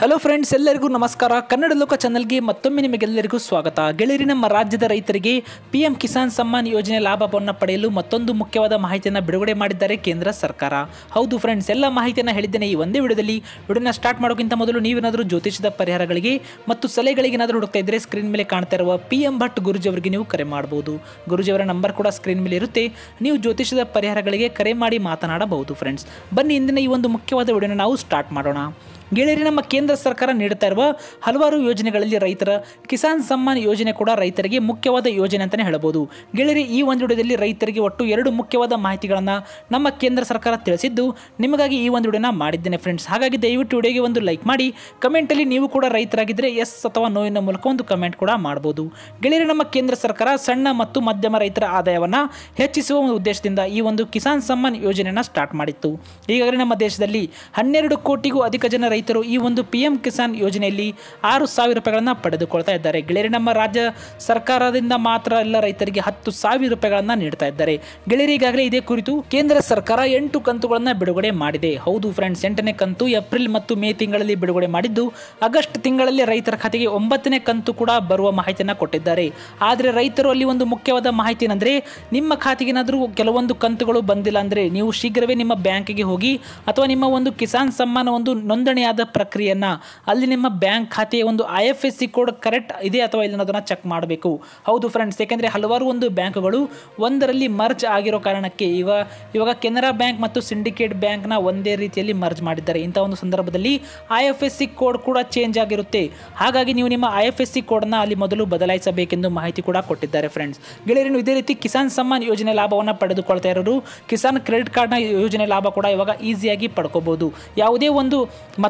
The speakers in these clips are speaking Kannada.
ಹಲೋ ಫ್ರೆಂಡ್ಸ್ ಎಲ್ಲರಿಗೂ ನಮಸ್ಕಾರ ಕನ್ನಡ ಲೋಕ ಚಾನಲ್ಗೆ ಮತ್ತೊಮ್ಮೆ ನಿಮಗೆಲ್ಲರಿಗೂ ಸ್ವಾಗತ ಗೆಳೆಯರಿ ನಮ್ಮ ರಾಜ್ಯದ ರೈತರಿಗೆ ಪಿ ಕಿಸಾನ್ ಸಮ್ಮಾನ್ ಯೋಜನೆ ಲಾಭವನ್ನು ಪಡೆಯಲು ಮತ್ತೊಂದು ಮುಖ್ಯವಾದ ಮಾಹಿತಿಯನ್ನು ಬಿಡುಗಡೆ ಮಾಡಿದ್ದಾರೆ ಕೇಂದ್ರ ಸರ್ಕಾರ ಹೌದು ಫ್ರೆಂಡ್ಸ್ ಎಲ್ಲ ಮಾಹಿತಿಯನ್ನು ಹೇಳಿದ್ದೇನೆ ಈ ಒಂದೇ ವಿಡಿಯೋದಲ್ಲಿ ವಿಡಿಯೋನ ಸ್ಟಾರ್ಟ್ ಮಾಡೋಕ್ಕಿಂತ ಮೊದಲು ನೀವೇನಾದರೂ ಜ್ಯೋತಿಷದ ಪರಿಹಾರಗಳಿಗೆ ಮತ್ತು ಸಲಹೆಗಳಿಗೇನಾದರೂ ಹುಡುಕ್ತಾ ಇದ್ದರೆ ಸ್ಕ್ರೀನ್ ಮೇಲೆ ಕಾಣ್ತಾ ಇರುವ ಪಿ ಎಂ ಭಟ್ ಗುರುಜಿಯವರಿಗೆ ನೀವು ಕರೆ ಮಾಡಬಹುದು ಗುರುಜಿಯವರ ನಂಬರ್ ಕೂಡ ಸ್ಕ್ರೀನ್ ಮೇಲೆ ಇರುತ್ತೆ ನೀವು ಜ್ಯೋತಿಷದ ಪರಿಹಾರಗಳಿಗೆ ಕರೆ ಮಾಡಿ ಮಾತನಾಡಬಹುದು ಫ್ರೆಂಡ್ಸ್ ಬನ್ನಿ ಇಂದಿನ ಈ ಒಂದು ಮುಖ್ಯವಾದ ವಿಡಿಯೋನ ನಾವು ಸ್ಟಾರ್ಟ್ ಮಾಡೋಣ ಗೆಳೆಯರಿ ನಮ್ಮ ಕೇಂದ್ರ ಸರ್ಕಾರ ನೀಡುತ್ತಾ ಇರುವ ಹಲವಾರು ಯೋಜನೆಗಳಲ್ಲಿ ರೈತರ ಕಿಸಾನ್ ಸಮ್ಮಾನ್ ಯೋಜನೆ ಕೂಡ ರೈತರಿಗೆ ಮುಖ್ಯವಾದ ಯೋಜನೆ ಅಂತಲೇ ಹೇಳಬಹುದು ಗೆಳೆಯರಿ ಈ ಒಂದು ವಿಡಿಯೋದಲ್ಲಿ ರೈತರಿಗೆ ಒಟ್ಟು ಎರಡು ಮುಖ್ಯವಾದ ಮಾಹಿತಿಗಳನ್ನು ನಮ್ಮ ಕೇಂದ್ರ ಸರ್ಕಾರ ತಿಳಿಸಿದ್ದು ನಿಮಗಾಗಿ ಈ ಒಂದು ವಿಡಿಯೋನ ಮಾಡಿದ್ದೇನೆ ಫ್ರೆಂಡ್ಸ್ ಹಾಗಾಗಿ ದಯವಿಟ್ಟು ವಿಡಿಯೋಗೆ ಒಂದು ಲೈಕ್ ಮಾಡಿ ಕಮೆಂಟಲ್ಲಿ ನೀವು ಕೂಡ ರೈತರಾಗಿದ್ದರೆ ಎಸ್ ಅಥವಾ ನೋವಿನ ಮೂಲಕ ಒಂದು ಕಮೆಂಟ್ ಕೂಡ ಮಾಡ್ಬೋದು ಗೆಳೆಯರಿ ನಮ್ಮ ಕೇಂದ್ರ ಸರ್ಕಾರ ಸಣ್ಣ ಮತ್ತು ಮಧ್ಯಮ ರೈತರ ಆದಾಯವನ್ನು ಹೆಚ್ಚಿಸುವ ಒಂದು ಉದ್ದೇಶದಿಂದ ಈ ಒಂದು ಕಿಸಾನ್ ಸಮ್ಮಾನ್ ಯೋಜನೆಯನ್ನು ಸ್ಟಾರ್ಟ್ ಮಾಡಿತ್ತು ಈಗಾಗಲೇ ನಮ್ಮ ದೇಶದಲ್ಲಿ ಹನ್ನೆರಡು ಕೋಟಿಗೂ ಅಧಿಕ ಜನ ರೈತರು ಈ ಒಂದು ಪಿ ಎಂ ಕಿಸಾನ್ ಯೋಜನೆಯಲ್ಲಿ ಆರು ಸಾವಿರ ರೂಪಾಯಿಗಳನ್ನು ಪಡೆದುಕೊಳ್ತಾ ಇದ್ದಾರೆ ಗೆಳೆಯರಿ ನಮ್ಮ ರಾಜ್ಯ ಸರ್ಕಾರದಿಂದ ಮಾತ್ರ ಎಲ್ಲ ರೈತರಿಗೆ ಹತ್ತು ಸಾವಿರ ರೂಪಾಯಿಗಳನ್ನು ನೀಡ್ತಾ ಇದ್ದಾರೆ ಗೆಳೆಯರಿಗಾಗಲೇ ಇದೇ ಕುರಿತು ಕೇಂದ್ರ ಸರ್ಕಾರ ಎಂಟು ಕಂತುಗಳನ್ನು ಬಿಡುಗಡೆ ಮಾಡಿದೆ ಹೌದು ಫ್ರೆಂಡ್ಸ್ ಎಂಟನೇ ಕಂತು ಏಪ್ರಿಲ್ ಮತ್ತು ಮೇ ತಿಂಗಳಲ್ಲಿ ಬಿಡುಗಡೆ ಮಾಡಿದ್ದು ಆಗಸ್ಟ್ ತಿಂಗಳಲ್ಲಿ ರೈತರ ಖಾತೆಗೆ ಒಂಬತ್ತನೇ ಕಂತು ಕೂಡ ಬರುವ ಮಾಹಿತಿಯನ್ನು ಕೊಟ್ಟಿದ್ದಾರೆ ಆದರೆ ರೈತರು ಅಲ್ಲಿ ಒಂದು ಮುಖ್ಯವಾದ ಮಾಹಿತಿ ಏನಂದರೆ ನಿಮ್ಮ ಖಾತೆಗೇನಾದರೂ ಕೆಲವೊಂದು ಕಂತುಗಳು ಬಂದಿಲ್ಲ ಅಂದರೆ ನೀವು ಶೀಘ್ರವೇ ನಿಮ್ಮ ಬ್ಯಾಂಕಿಗೆ ಹೋಗಿ ಅಥವಾ ನಿಮ್ಮ ಒಂದು ಕಿಸಾನ್ ಸಮ್ಮಾನ ಒಂದು ನೋಂದಣಿ ಆದ ಪ್ರಕ್ರಿಯೆಯನ್ನು ಅಲ್ಲಿ ನಿಮ್ಮ ಬ್ಯಾಂಕ್ ಖಾತೆಯ ಒಂದು I F S C code correct ಇದೆ ಅಥವಾ ಇಲ್ಲ ಅನ್ನೋದನ್ನು ಚೆಕ್ ಮಾಡಬೇಕು ಹೌದು ಫ್ರೆಂಡ್ಸ್ ಏಕೆಂದರೆ ಹಲವಾರು ಒಂದು ಬ್ಯಾಂಕ್ಗಳು ಒಂದರಲ್ಲಿ ಮರ್ಜ್ ಆಗಿರೋ ಕಾರಣಕ್ಕೆ ಇವ ಇವಾಗ ಕೆನರಾ ಬ್ಯಾಂಕ್ ಮತ್ತು ಸಿಂಡಿಕೇಟ್ ಬ್ಯಾಂಕ್ನ ಒಂದೇ ರೀತಿಯಲ್ಲಿ ಮರ್ಜ್ ಮಾಡಿದ್ದಾರೆ ಇಂಥ ಒಂದು ಸಂದರ್ಭದಲ್ಲಿ I F S C code ಕೂಡ ಚೇಂಜ್ ಆಗಿರುತ್ತೆ ಹಾಗಾಗಿ ನೀವು ನಿಮ್ಮ I F S C code ಅಲ್ಲಿ ಮೊದಲು ಬದಲಾಯಿಸಬೇಕೆಂದು ಮಾಹಿತಿ ಕೂಡ ಕೊಟ್ಟಿದ್ದಾರೆ ಫ್ರೆಂಡ್ಸ್ ಗೆಳೆಯರನ್ನು ಇದೇ ರೀತಿ ಕಿಸಾನ್ ಸಮ್ಮಾನ್ ಯೋಜನೆ ಲಾಭವನ್ನು ಪಡೆದುಕೊಳ್ತಾ ಇರೋರು ಕಿಸಾನ್ ಕ್ರೆಡಿಟ್ ನ ಯೋಜನೆ ಲಾಭ ಕೂಡ ಇವಾಗ ಈಸಿಯಾಗಿ ಪಡ್ಕೋಬಹುದು ಯಾವುದೇ ಒಂದು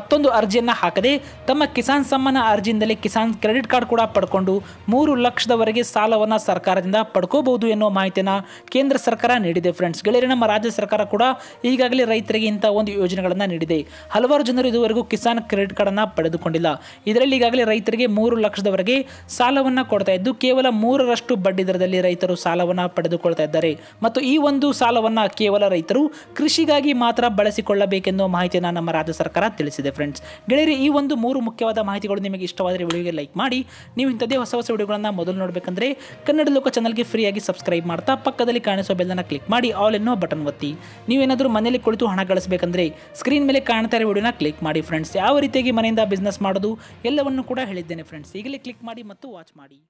ಮತ್ತೊಂದು ಅರ್ಜಿಯನ್ನು ಹಾಕದೆ ತಮ್ಮ ಕಿಸಾನ್ ಸಮ್ಮಾನ ಅರ್ಜಿಯಿಂದಲೇ ಕಿಸಾನ್ ಕ್ರೆಡಿಟ್ ಕಾರ್ಡ್ ಕೂಡ ಪಡ್ಕೊಂಡು ಮೂರು ಲಕ್ಷದವರೆಗೆ ಸಾಲವನ್ನು ಸರ್ಕಾರದಿಂದ ಪಡ್ಕೋಬಹುದು ಎನ್ನುವ ಮಾಹಿತಿಯನ್ನು ಕೇಂದ್ರ ಸರ್ಕಾರ ನೀಡಿದೆ ಫ್ರೆಂಡ್ಸ್ ಗೆಳೆಯರೆ ನಮ್ಮ ರಾಜ್ಯ ಸರ್ಕಾರ ಕೂಡ ಈಗಾಗಲೇ ರೈತರಿಗೆ ಇಂಥ ಒಂದು ಯೋಜನೆಗಳನ್ನು ನೀಡಿದೆ ಹಲವಾರು ಜನರು ಇದುವರೆಗೂ ಕಿಸಾನ್ ಕ್ರೆಡಿಟ್ ಕಾರ್ಡನ್ನು ಪಡೆದುಕೊಂಡಿಲ್ಲ ಇದರಲ್ಲಿ ಈಗಾಗಲೇ ರೈತರಿಗೆ ಮೂರು ಲಕ್ಷದವರೆಗೆ ಸಾಲವನ್ನು ಕೊಡ್ತಾ ಇದ್ದು ಕೇವಲ ಮೂರರಷ್ಟು ಬಡ್ಡಿ ದರದಲ್ಲಿ ರೈತರು ಸಾಲವನ್ನು ಪಡೆದುಕೊಳ್ತಾ ಇದ್ದಾರೆ ಮತ್ತು ಈ ಒಂದು ಸಾಲವನ್ನು ಕೇವಲ ರೈತರು ಕೃಷಿಗಾಗಿ ಮಾತ್ರ ಬಳಸಿಕೊಳ್ಳಬೇಕೆನ್ನುವ ಮಾಹಿತಿಯನ್ನು ನಮ್ಮ ರಾಜ್ಯ ಸರ್ಕಾರ ತಿಳಿಸಿದೆ ಫ್ರೆಂಡ್ಸ್ ಗೆಳೆಯರಿ ಈ ಒಂದು ಮೂರು ಮುಖ್ಯವಾದ ಮಾಹಿತಿಗಳು ನಿಮಗೆ ಇಷ್ಟವಾದರೆ ವಿಡಿಯೋಗೆ ಲೈಕ್ ಮಾಡಿ ನೀವು ಇಂಥದ್ದೇ ಹೊಸ ಹೊಸ ವಿಡಿಯೋಗಳನ್ನು ಮೊದಲು ನೋಡಬೇಕಂದ್ರೆ ಕನ್ನಡ ಲೋಕ ಚಾನಲ್ಗೆ ಫ್ರೀಯಾಗಿ ಸಬ್ಸ್ಕ್ರೈಬ್ ಮಾಡ್ತಾ ಪಕ್ಕದಲ್ಲಿ ಕಾಣಿಸುವ ಬೆಲ್ಲನ್ನು ಕ್ಲಿಕ್ ಮಾಡಿ ಆಲ್ ಎನ್ನುವ ಬಟನ್ ಒತ್ತಿ ನೀವೇನಾದರೂ ಮನೆಯಲ್ಲಿ ಕುಳಿತು ಹಣ ಗಳಿಸಬೇಕಂದ್ರೆ ಸ್ಕ್ರೀನ್ ಮೇಲೆ ಕಾಣ್ತಾ ಇರೋ ವಿಡಿಯೋನ ಕ್ಲಿಕ್ ಮಾಡಿ ಫ್ರೆಂಡ್ಸ್ ಯಾವ ರೀತಿಯಾಗಿ ಮನೆಯಿಂದ ಬಿಸ್ನೆಸ್ ಮಾಡೋದು ಎಲ್ಲವನ್ನು ಕೂಡ ಹೇಳಿದ್ದೇನೆ ಫ್ರೆಂಡ್ಸ್ ಈಗಲೇ ಕ್ಲಿಕ್ ಮಾಡಿ ಮತ್ತು ವಾಚ್ ಮಾಡಿ